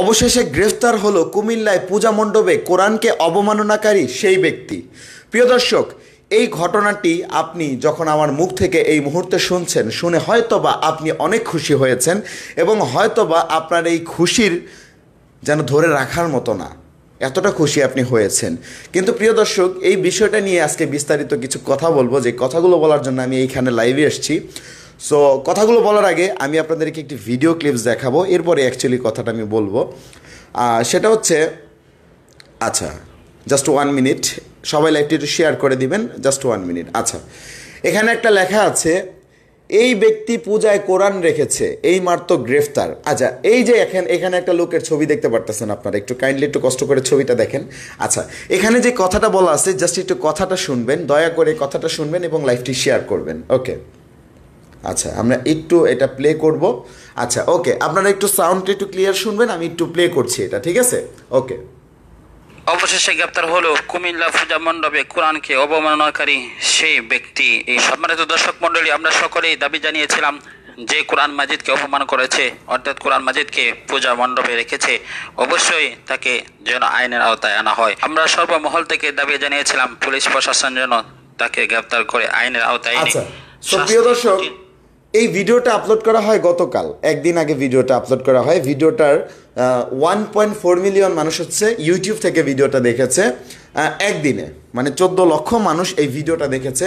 অবশেষে গ্রেফতার হলো কুমিল্লায় পূজা মণ্ডপে কোরআনকে অবমাননাকারী সেই ব্যক্তি প্রিয় দর্শক এই ঘটনাটি আপনি যখন আমার মুখ থেকে এই মুহূর্তে শুনছেন শুনে হয়তোবা আপনি অনেক খুশি হয়েছেন এবং হয়তোবা আপনার এই খুশির যেন ধরে রাখার মতো না এতটা খুশি আপনি হয়েছেন কিন্তু প্রিয় দর্শক এই বিষয়টা নিয়ে আজকে বিস্তারিত কিছু কথা বলবো যে কথাগুলো বলার জন্য আমি এইখানে লাইভে এসেছি সো কথাগুলো বলার আগে আমি আপনাদেরকে একটি ভিডিও ক্লিপস দেখাবো এরপরে অ্যাকচুয়ালি কথাটা আমি বলবো সেটা হচ্ছে আচ্ছা জাস্ট ওয়ান মিনিট সবাই লাইভটি একটু শেয়ার করে দিবেন জাস্ট ওয়ান মিনিট আচ্ছা এখানে একটা লেখা আছে এই ব্যক্তি পূজায় কোরআন রেখেছে এই মাত্র গ্রেফতার আচ্ছা এই যে এখন এখানে একটা লোকের ছবি দেখতে পারতেছেন আপনারা একটু কাইন্ডলি একটু কষ্ট করে ছবিটা দেখেন আচ্ছা এখানে যে কথাটা বলা আছে জাস্ট একটু কথাটা শুনবেন দয়া করে কথাটা শুনবেন এবং লাইফটি শেয়ার করবেন ওকে আচ্ছা আমরা একটু এটা প্লে করব আচ্ছা ওকে আপনারা একটু সাউন্ডটা একটু ক্লিয়ার শুনবেন আমি একটু প্লে করছি এটা ঠিক আছে ওকে অবশেষে গ্রেপ্তার হলো কুমিল্লা পূজা মণ্ডপে কোরআনকে অবমাননাকারী সেই ব্যক্তি এই সম্মানিত দর্শক মণ্ডলী আমরা সকলেই দাবি জানিয়েছিলাম যে কোরআন মাজিদকে অপমান করেছে অর্থাৎ কোরআন মাজিদকে পূজা মণ্ডপে রেখেছে অবশ্যই তাকে যেন আইনের আওতায় আনা হয় আমরা সর্বমহল থেকে দাবি জানিয়েছিলাম পুলিশ প্রশাসন যেন তাকে গ্রেপ্তার করে আইনের আওতায় আচ্ছা সুপ্রিয় দর্শক এই ভিডিওটা আপলোড করা হয় গতকাল একদিন আগে ভিডিওটা আপলোড করা হয় ভিডিওটার ওয়ান পয়েন্ট ফোর মিলিয়ন মানুষ হচ্ছে ইউটিউব থেকে ভিডিওটা দেখেছে একদিনে মানে চোদ্দ লক্ষ মানুষ এই ভিডিওটা দেখেছে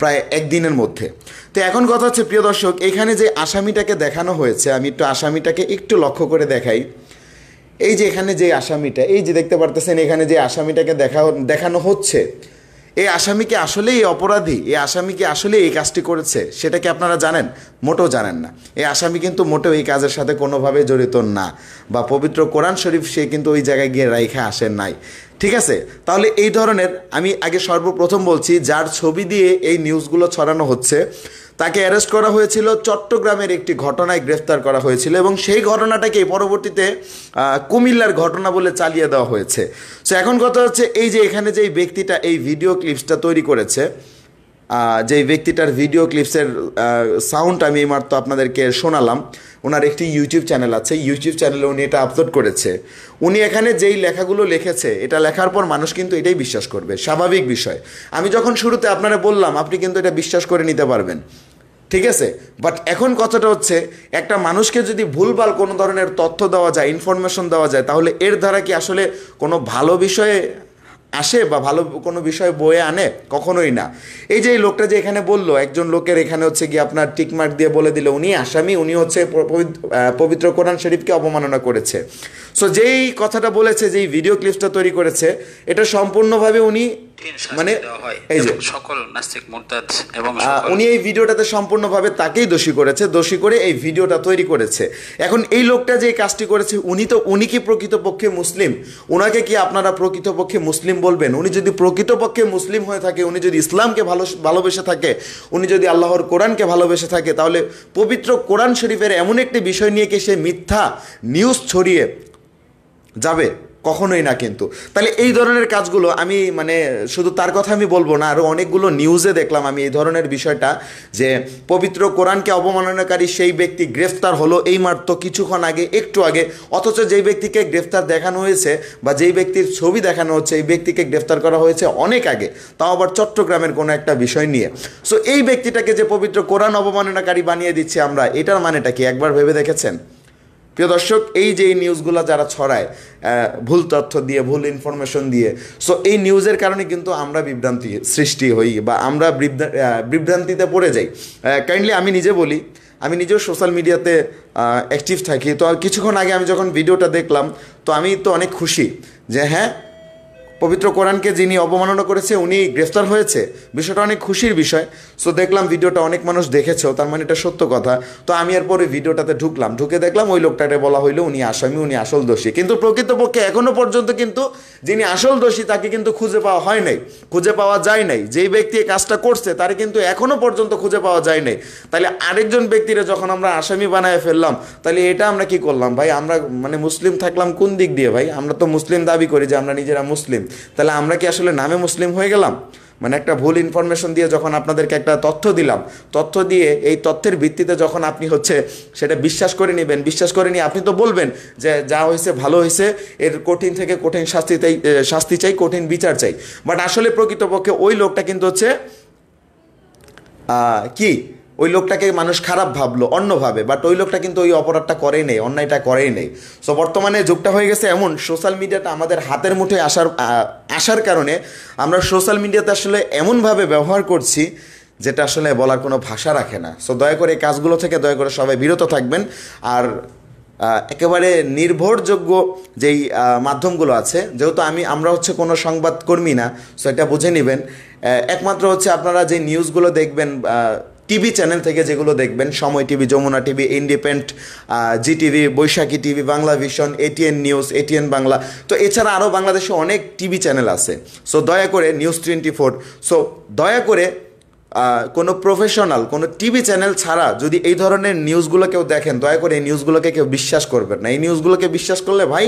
প্রায় একদিনের মধ্যে তো এখন কথা হচ্ছে প্রিয় দর্শক এখানে যে আসামিটাকে দেখানো হয়েছে আমি একটু আসামিটাকে একটু লক্ষ্য করে দেখাই এই যে এখানে যে আসামিটা এই যে দেখতে পারতেছেন এখানে যে আসামিটাকে দেখা দেখানো হচ্ছে এই আসামি কি আসলে এই অপরাধী এই আসামি কি আসলে এই কাজটি করেছে সেটা কি আপনারা জানেন মোটেও জানেন না এই আসামি কিন্তু মোটেও এই কাজের সাথে কোনোভাবে জড়িত না বা পবিত্র কোরআন শরীফ সে কিন্তু ওই জায়গায় গিয়ে রাইখা আসেন নাই ঠিক আছে তাহলে এই ধরনের আমি আগে সর্বপ্রথম বলছি যার ছবি দিয়ে এই নিউজগুলো ছড়ানো হচ্ছে তাকে অ্যারেস্ট করা হয়েছিল চট্টগ্রামের একটি ঘটনায় গ্রেফতার করা হয়েছিল এবং সেই ঘটনাটাকে পরবর্তীতে কুমিল্লার ঘটনা বলে চালিয়ে দেওয়া হয়েছে সো এখন কথা হচ্ছে এই যে এখানে যে ব্যক্তিটা এই ভিডিও ক্লিপসটা তৈরি করেছে যে ব্যক্তিটার ভিডিও ক্লিপসের সাউন্ড আমি এইমাত্র আপনাদেরকে শোনালাম ওনার একটি ইউটিউব চ্যানেল আছে ইউটিউব চ্যানেলে উনি এটা আপলোড করেছে উনি এখানে যেই লেখাগুলো লিখেছে এটা লেখার পর মানুষ কিন্তু এটাই বিশ্বাস করবে স্বাভাবিক বিষয় আমি যখন শুরুতে আপনারা বললাম আপনি কিন্তু এটা বিশ্বাস করে নিতে পারবেন ঠিক আছে বাট এখন কথাটা হচ্ছে একটা মানুষকে যদি ভুলভাল কোনো ধরনের তথ্য দেওয়া যায় ইনফরমেশন দেওয়া যায় তাহলে এর দ্বারা কি আসলে কোনো ভালো বিষয়ে আসে বা ভালো কোনো বিষয় বয়ে আনে কখনোই না এই যে লোকটা যে এখানে বলল একজন লোকের এখানে হচ্ছে গিয়ে আপনার টিকমার্ক দিয়ে বলে দিল উনি আসামি উনি হচ্ছে পবিত্র কোরআন শরীফকে অবমাননা করেছে সো যেই কথাটা বলেছে যেই ভিডিও ক্লিপসটা তৈরি করেছে এটা সম্পূর্ণভাবে উনি মানে এই যে সকল নাস্তিক মুরতাদ এবং উনি এই ভিডিওটাতে সম্পূর্ণভাবে তাকেই দোষী করেছে দোষী করে এই ভিডিওটা তৈরি করেছে এখন এই লোকটা যে কাজটি করেছে উনি তো উনি কি প্রকৃতপক্ষে মুসলিম ওনাকে কি আপনারা প্রকৃতপক্ষে মুসলিম বলবেন উনি যদি প্রকৃতপক্ষে মুসলিম হয়ে থাকে উনি যদি ইসলামকে ভালো ভালোবেসে থাকে উনি যদি আল্লাহর কোরআনকে ভালোবেসে থাকে তাহলে পবিত্র কোরআন শরীফের এমন একটি বিষয় নিয়ে কে সে মিথ্যা নিউজ ছড়িয়ে যাবে কখনোই না কিন্তু তাহলে এই ধরনের কাজগুলো আমি মানে শুধু তার কথা আমি বলবো না আরও অনেকগুলো নিউজে দেখলাম আমি এই ধরনের বিষয়টা যে পবিত্র কোরআনকে অবমাননাকারী সেই ব্যক্তি গ্রেফতার হলো এই মাত্র কিছুক্ষণ আগে একটু আগে অথচ যেই ব্যক্তিকে গ্রেফতার দেখানো হয়েছে বা যেই ব্যক্তির ছবি দেখানো হচ্ছে এই ব্যক্তিকে গ্রেফতার করা হয়েছে অনেক আগে তাও আবার চট্টগ্রামের কোনো একটা বিষয় নিয়ে সো এই ব্যক্তিটাকে যে পবিত্র কোরআন অবমাননাকারী বানিয়ে দিচ্ছে আমরা এটার মানেটা কি একবার ভেবে দেখেছেন প্রিয় দর্শক এই যে এই নিউজগুলো যারা ছড়ায় ভুল তথ্য দিয়ে ভুল ইনফরমেশন দিয়ে সো এই নিউজের কারণে কিন্তু আমরা বিভ্রান্তি সৃষ্টি হই বা আমরা বিভ্রান্তিতে পড়ে যাই কাইন্ডলি আমি নিজে বলি আমি নিজেও সোশ্যাল মিডিয়াতে অ্যাক্টিভ থাকি তো কিছুক্ষণ আগে আমি যখন ভিডিওটা দেখলাম তো আমি তো অনেক খুশি যে হ্যাঁ পবিত্র কোরআনকে যিনি অবমাননা করেছে উনি গ্রেফতার হয়েছে বিষয়টা অনেক খুশির বিষয় সো দেখলাম ভিডিওটা অনেক মানুষ দেখেছেও তার মানে এটা সত্য কথা তো আমি এরপরে ভিডিওটাতে ঢুকলাম ঢুকে দেখলাম ওই লোকটাকে বলা হইলো উনি আসামি উনি আসল দোষী কিন্তু প্রকৃতপক্ষে এখনও পর্যন্ত কিন্তু যিনি আসল দোষী তাকে কিন্তু খুঁজে পাওয়া হয় নাই খুঁজে পাওয়া যায় নাই যেই ব্যক্তি কাজটা করছে তারে কিন্তু এখনও পর্যন্ত খুঁজে পাওয়া যায় নাই তাহলে আরেকজন ব্যক্তিরে যখন আমরা আসামি বানায় ফেললাম তাহলে এটা আমরা কি করলাম ভাই আমরা মানে মুসলিম থাকলাম কোন দিক দিয়ে ভাই আমরা তো মুসলিম দাবি করি যে আমরা নিজেরা মুসলিম তাহলে আমরা কি আসলে নামে মুসলিম হয়ে গেলাম মানে একটা ভুল ইনফরমেশন দিয়ে যখন আপনাদেরকে একটা তথ্য দিলাম তথ্য দিয়ে এই তথ্যের ভিত্তিতে যখন আপনি হচ্ছে সেটা বিশ্বাস করে নেবেন বিশ্বাস করে নিয়ে আপনি তো বলবেন যে যা হয়েছে ভালো হয়েছে এর কঠিন থেকে কঠিন শাস্তি চাই শাস্তি চাই কঠিন বিচার চাই বাট আসলে প্রকৃতপক্ষে ওই লোকটা কিন্তু হচ্ছে কি ওই লোকটাকে মানুষ খারাপ ভাবলো অন্যভাবে বাট ওই লোকটা কিন্তু ওই অপরাধটা করেই নেই অন্যায়টা করেই নেই সো বর্তমানে যুগটা হয়ে গেছে এমন সোশ্যাল মিডিয়াটা আমাদের হাতের মুঠে আসার আসার কারণে আমরা সোশ্যাল মিডিয়াতে আসলে এমনভাবে ব্যবহার করছি যেটা আসলে বলার কোনো ভাষা রাখে না সো দয়া করে এই কাজগুলো থেকে দয়া করে সবাই বিরত থাকবেন আর একেবারে নির্ভরযোগ্য যেই মাধ্যমগুলো আছে যেহেতু আমি আমরা হচ্ছে কোনো সংবাদকর্মী না সো এটা বুঝে নেবেন একমাত্র হচ্ছে আপনারা যে নিউজগুলো দেখবেন টিভি চ্যানেল থেকে যেগুলো দেখবেন Somoy TV Jamuna TV Independent G TV Baishakhi TV Bangla Vision ATN News ATN Bangla তো এছাড়া আরও বাংলাদেশে অনেক টিভি চ্যানেল আছে সো দয়া করে নিউজ টোয়েন্টি ফোর সো দয়া করে কোনো প্রফেশনাল কোনো টিভি চ্যানেল ছাড়া যদি এই ধরনের নিউজগুলো কেউ দেখেন দয়া করে এই নিউজগুলোকে কেউ বিশ্বাস করবেন না এই নিউজগুলোকে বিশ্বাস করলে ভাই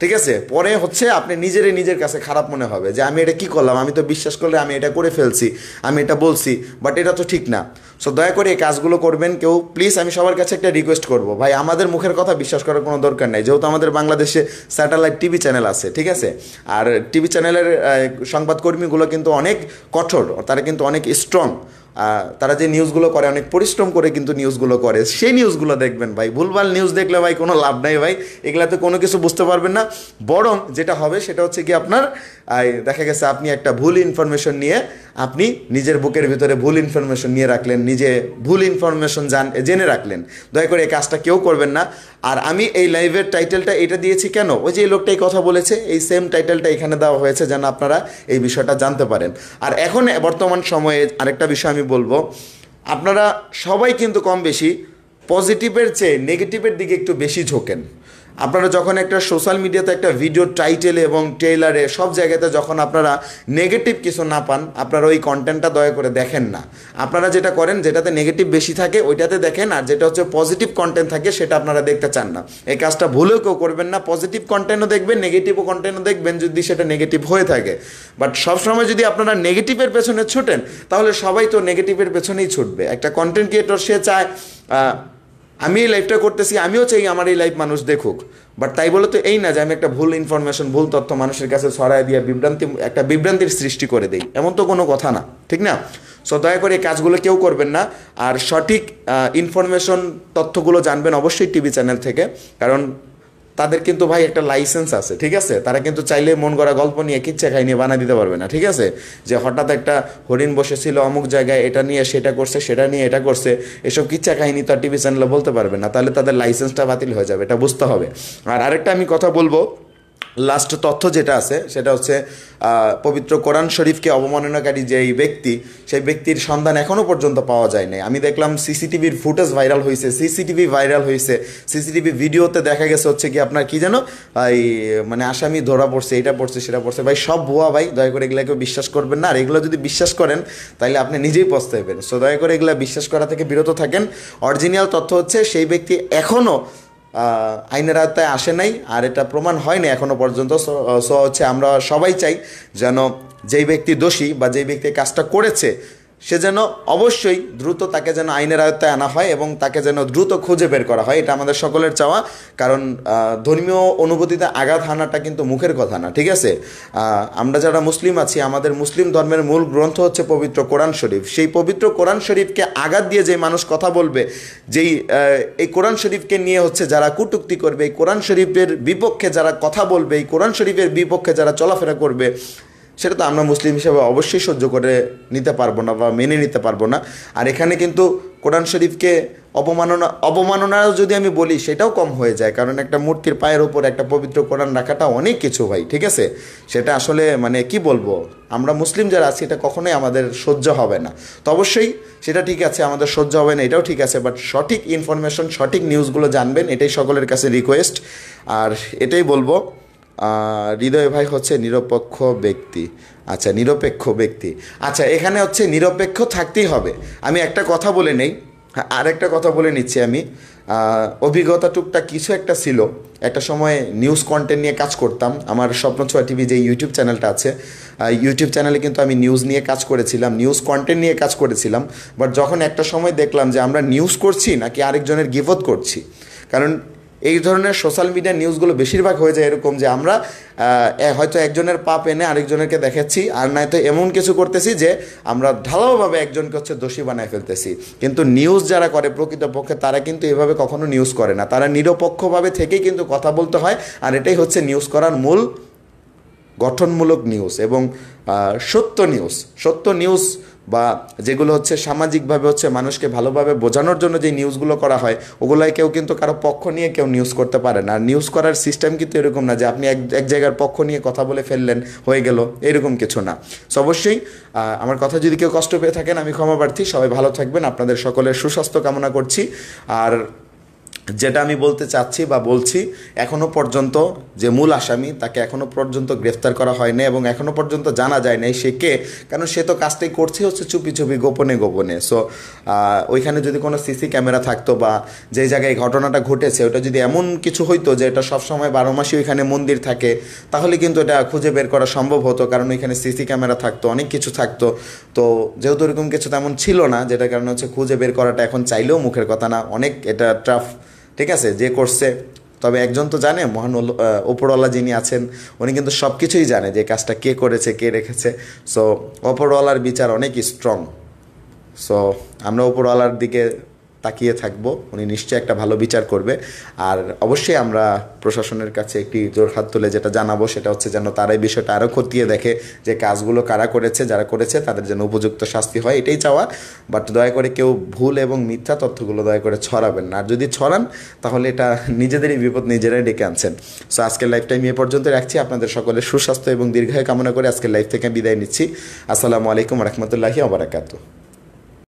ঠিক আছে পরে হচ্ছে আপনি নিজেরই নিজের কাছে খারাপ মনে হবে যে আমি এটা কি করলাম আমি তো বিশ্বাস করলে আমি এটা করে ফেলছি আমি এটা বলছি বাট এটা তো ঠিক না সো দয়া করে এই কাজগুলো করবেন কেউ প্লিজ আমি সবার কাছে একটা রিকোয়েস্ট করব ভাই আমাদের মুখের কথা বিশ্বাস করার কোনো দরকার নেই যেহেতু আমাদের বাংলাদেশে স্যাটেলাইট টিভি চ্যানেল আছে ঠিক আছে আর টিভি চ্যানেলের সংবাদকর্মীগুলো কিন্তু অনেক কঠোর তারা কিন্তু অনেক স্ট্রং তারা যে নিউজগুলো করে অনেক পরিশ্রম করে কিন্তু নিউজগুলো করে সেই নিউজগুলো দেখবেন ভাই ভুলভাল নিউজ দেখলে ভাই কোনো লাভ নাই ভাই এগুলাতে কোনো কিছু বুঝতে পারবেন না বরং যেটা হবে সেটা হচ্ছে কি আপনার দেখা গেছে আপনি একটা ভুল ইনফরমেশন নিয়ে আপনি নিজের বুকের ভিতরে ভুল ইনফরমেশন নিয়ে রাখলেন নিজে ভুল ইনফরমেশন জান জেনে রাখলেন দয়া করে এই কাজটা কেউ করবেন না আর আমি এই লাইভের টাইটেলটা এটা দিয়েছি কেন ওই যে এই লোকটাই কথা বলেছে এই সেম টাইটেলটা এখানে দেওয়া হয়েছে যেন আপনারা এই বিষয়টা জানতে পারেন আর এখন বর্তমান সময়ে আরেকটা বিষয় আমি বলবো আপনারা সবাই কিন্তু কম বেশি পজিটিভের চেয়ে নেগেটিভের দিকে একটু বেশি ঝোঁকেন আপনারা যখন একটা সোশ্যাল মিডিয়াতে একটা ভিডিও টাইটেলে এবং ট্রেলারে সব জায়গাতে যখন আপনারা নেগেটিভ কিছু না পান আপনারা ওই কন্টেন্টটা দয়া করে দেখেন না আপনারা যেটা করেন যেটাতে নেগেটিভ বেশি থাকে ওইটাতে দেখেন আর যেটা হচ্ছে পজিটিভ কন্টেন্ট থাকে সেটা আপনারা দেখতে চান না এই কাজটা ভুলেও কেউ করবেন না পজিটিভ কন্টেন্টও দেখবেন নেগেটিভও কন্টেন্টও দেখবেন যদি সেটা নেগেটিভ হয়ে থাকে বাট সবসময় যদি আপনারা নেগেটিভের পেছনে ছুটেন তাহলে সবাই তো নেগেটিভের পেছনেই ছুটবে একটা কন্টেন্ট ক্রিয়েটর সে চায় আমি এই লাইফটা করতেছি আমিও চাই আমার এই লাইফ মানুষ দেখুক বাট তাই বলে তো এই না যে আমি একটা ভুল ইনফরমেশন ভুল তথ্য মানুষের কাছে সরায় দিয়ে বিভ্রান্তি একটা বিভ্রান্তির সৃষ্টি করে দেই এমন তো কোনো কথা না ঠিক না সো দয়া করে এই কাজগুলো কেউ করবেন না আর সঠিক ইনফরমেশন তথ্যগুলো জানবেন অবশ্যই টিভি চ্যানেল থেকে কারণ তাদের কিন্তু ভাই একটা লাইসেন্স আছে ঠিক আছে তারা কিন্তু চাইলে মন করা গল্প নিয়ে কিচ্ছা খাই নিয়ে বানিয়ে দিতে পারবে না ঠিক আছে যে হঠাৎ একটা হরিণ বসেছিল অমুক জায়গায় এটা নিয়ে সেটা করছে সেটা নিয়ে এটা করছে এসব কিচ্ছা কাহিনী তো টিভি চ্যানেলে বলতে পারবে না তাহলে তাদের লাইসেন্সটা বাতিল হয়ে যাবে এটা বুঝতে হবে আর আরেকটা আমি কথা বলবো লাস্ট তথ্য যেটা আছে সেটা হচ্ছে পবিত্র কোরআন শরীফকে অবমাননাকারী যে ব্যক্তি সেই ব্যক্তির সন্ধান এখনও পর্যন্ত পাওয়া যায় নাই আমি দেখলাম সিসিটিভির ফুটেজ ভাইরাল হয়েছে সিসিটিভি ভাইরাল হয়েছে সিসিটিভি ভিডিওতে দেখা গেছে হচ্ছে কি আপনার কি যেন এই মানে আসামি ধরা পড়ছে এটা পড়ছে সেটা পড়ছে ভাই সব ভুয়া ভাই দয়া করে এগুলাকে বিশ্বাস করবেন না আর এগুলো যদি বিশ্বাস করেন তাহলে আপনি নিজেই পস্তাইবেন সো দয়া করে এগুলো বিশ্বাস করা থেকে বিরত থাকেন অরিজিনাল তথ্য হচ্ছে সেই ব্যক্তি এখনও আইনের আওতায় আসে নাই আর এটা প্রমাণ হয়নি এখনও পর্যন্ত সো হচ্ছে আমরা সবাই চাই যেন যেই ব্যক্তি দোষী বা যেই ব্যক্তি কাজটা করেছে সে যেন অবশ্যই দ্রুত তাকে যেন আইনের আয়ত্তায় আনা হয় এবং তাকে যেন দ্রুত খুঁজে বের করা হয় এটা আমাদের সকলের চাওয়া কারণ ধর্মীয় অনুভূতিতে আঘাত হানাটা কিন্তু মুখের কথা না ঠিক আছে আমরা যারা মুসলিম আছি আমাদের মুসলিম ধর্মের মূল গ্রন্থ হচ্ছে পবিত্র কোরআন শরীফ সেই পবিত্র কোরআন শরীফকে আঘাত দিয়ে যে মানুষ কথা বলবে যেই এই কোরআন শরীফকে নিয়ে হচ্ছে যারা কুটুক্তি করবে এই কোরআন শরীফের বিপক্ষে যারা কথা বলবে এই কোরআন শরীফের বিপক্ষে যারা চলাফেরা করবে সেটা তো আমরা মুসলিম হিসেবে অবশ্যই সহ্য করে নিতে পারবো না বা মেনে নিতে পারবো না আর এখানে কিন্তু কোরআন শরীফকে অপমাননা অপমাননা যদি আমি বলি সেটাও কম হয়ে যায় কারণ একটা মূর্তির পায়ের ওপর একটা পবিত্র কোরআন রাখাটা অনেক কিছু ভাই ঠিক আছে সেটা আসলে মানে কি বলবো আমরা মুসলিম যারা আছি এটা কখনোই আমাদের সহ্য হবে না তো অবশ্যই সেটা ঠিক আছে আমাদের সহ্য হবে না এটাও ঠিক আছে বাট সঠিক ইনফরমেশন সঠিক নিউজগুলো জানবেন এটাই সকলের কাছে রিকোয়েস্ট আর এটাই বলবো হৃদয় ভাই হচ্ছে নিরপেক্ষ ব্যক্তি আচ্ছা নিরপেক্ষ ব্যক্তি আচ্ছা এখানে হচ্ছে নিরপেক্ষ থাকতেই হবে আমি একটা কথা বলে নেই হ্যাঁ, আর একটা কথা বলে নিচ্ছি আমি অভিজ্ঞতা টুকটা কিছু একটা ছিল একটা সময় নিউজ কন্টেন্ট নিয়ে কাজ করতাম আমার স্বপ্ন ছোয়া টিভি যে ইউটিউব চ্যানেলটা আছে ইউটিউব চ্যানেলে কিন্তু আমি নিউজ নিয়ে কাজ করেছিলাম নিউজ কন্টেন্ট নিয়ে কাজ করেছিলাম বাট যখন একটা সময় দেখলাম যে আমরা নিউজ করছি নাকি আরেকজনের গিফত করছি কারণ এই ধরনের সোশ্যাল মিডিয়া নিউজগুলো বেশিরভাগ হয়ে যায় এরকম যে আমরা হয়তো একজনের পাপ এনে আরেকজনেরকে দেখাচ্ছি আর নয়তো এমন কিছু করতেছি যে আমরা ঢালাওভাবে একজনকে হচ্ছে দোষী বানায় ফেলতেছি কিন্তু নিউজ যারা করে প্রকৃতপক্ষে তারা কিন্তু এভাবে কখনো নিউজ করে না তারা নিরপেক্ষভাবে থেকেই কিন্তু কথা বলতে হয় আর এটাই হচ্ছে নিউজ করার মূল গঠনমূলক নিউজ এবং সত্য নিউজ সত্য নিউজ বা যেগুলো হচ্ছে সামাজিকভাবে হচ্ছে মানুষকে ভালোভাবে বোঝানোর জন্য যে নিউজগুলো করা হয় ওগুলোয় কেউ কিন্তু কারো পক্ষ নিয়ে কেউ নিউজ করতে পারে না আর নিউজ করার সিস্টেম কিন্তু এরকম না যে আপনি এক এক জায়গার পক্ষ নিয়ে কথা বলে ফেললেন হয়ে গেল এরকম কিছু না সো অবশ্যই আমার কথা যদি কেউ কষ্ট পেয়ে থাকেন আমি ক্ষমা প্রার্থী সবাই ভালো থাকবেন আপনাদের সকলের সুস্বাস্থ্য কামনা করছি আর যেটা আমি বলতে চাচ্ছি বা বলছি এখনও পর্যন্ত যে মূল আসামি তাকে এখনও পর্যন্ত গ্রেফতার করা হয়নি এবং এখনও পর্যন্ত জানা যায় নাই সে কে কারণ সে তো কাজটাই করছে হচ্ছে চুপি চুপি গোপনে গোপনে সো ওইখানে যদি কোনো সিসি ক্যামেরা থাকতো বা যে জায়গায় ঘটনাটা ঘটেছে ওটা যদি এমন কিছু হইতো যে এটা সবসময় বারো মাসে ওইখানে মন্দির থাকে তাহলে কিন্তু এটা খুঁজে বের করা সম্ভব হতো কারণ ওইখানে সিসি ক্যামেরা থাকতো অনেক কিছু থাকতো তো যেহেতু এরকম কিছু তেমন ছিল না যেটা কারণে হচ্ছে খুঁজে বের করাটা এখন চাইলেও মুখের কথা না অনেক এটা ট্রাফ ঠিক আছে যে করছে তবে একজন তো জানে মহান ওপরওয়ালা যিনি আছেন উনি কিন্তু সব কিছুই জানে যে কাজটা কে করেছে কে রেখেছে সো ওপরওয়ালার বিচার অনেক স্ট্রং সো আমরা ওপরওয়ালার দিকে তাকিয়ে থাকব উনি নিশ্চয়ই একটা ভালো বিচার করবে আর অবশ্যই আমরা প্রশাসনের কাছে একটি হাত তুলে যেটা জানাবো সেটা হচ্ছে যেন তারা এই বিষয়টা আরও খতিয়ে দেখে যে কাজগুলো কারা করেছে যারা করেছে তাদের যেন উপযুক্ত শাস্তি হয় এটাই চাওয়া বাট দয়া করে কেউ ভুল এবং মিথ্যা তথ্যগুলো দয়া করে ছড়াবেন না আর যদি ছড়ান তাহলে এটা নিজেদেরই বিপদ নিজেরাই ডেকে আনছেন সো আজকের লাইফ টাইম এ পর্যন্ত রাখছি আপনাদের সকলের সুস্বাস্থ্য এবং দীর্ঘায় কামনা করে আজকের লাইফ থেকে বিদায় নিচ্ছি আসসালামু আলাইকুম রহমতুল্লাহি আবরাকাতু